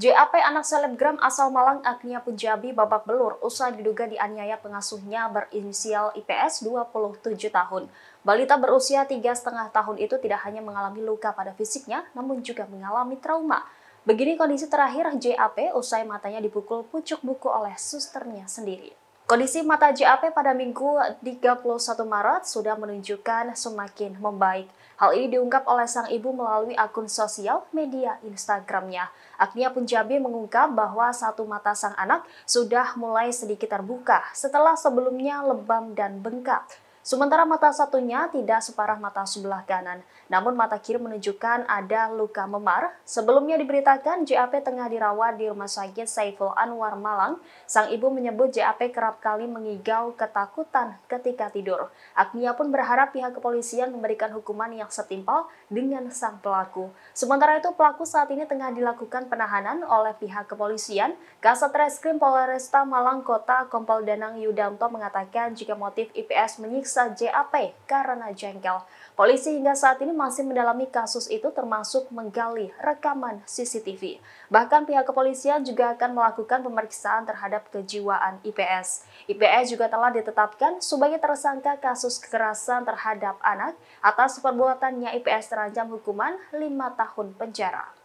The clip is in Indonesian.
JAP anak selebgram asal Malang Agnia Punjabi babak belur usai diduga dianiaya pengasuhnya berinisial IPS 27 tahun. Balita berusia tiga setengah tahun itu tidak hanya mengalami luka pada fisiknya, namun juga mengalami trauma. Begini kondisi terakhir JAP usai matanya dipukul pucuk buku oleh susternya sendiri. Kondisi mata JAP pada Minggu 31 Maret sudah menunjukkan semakin membaik. Hal ini diungkap oleh sang ibu melalui akun sosial media Instagramnya. Agnia Punjabi mengungkap bahwa satu mata sang anak sudah mulai sedikit terbuka setelah sebelumnya lebam dan bengkak. Sementara mata satunya tidak separah mata sebelah kanan, namun mata kiri menunjukkan ada luka memar. Sebelumnya diberitakan JAP tengah dirawat di Rumah Sakit Saiful Anwar Malang. Sang ibu menyebut JAP kerap kali mengigau ketakutan ketika tidur. Agnia pun berharap pihak kepolisian memberikan hukuman yang setimpal dengan sang pelaku. Sementara itu pelaku saat ini tengah dilakukan penahanan oleh pihak kepolisian. Kasat Reskrim Polresta Malang Kota Kompol Danang Yudanto mengatakan jika motif IPS menyiksa memeriksa JAP karena jengkel. Polisi hingga saat ini masih mendalami kasus itu termasuk menggali rekaman CCTV. Bahkan pihak kepolisian juga akan melakukan pemeriksaan terhadap kejiwaan IPS. IPS juga telah ditetapkan sebagai tersangka kasus kekerasan terhadap anak atas perbuatannya IPS terancam hukuman 5 tahun penjara.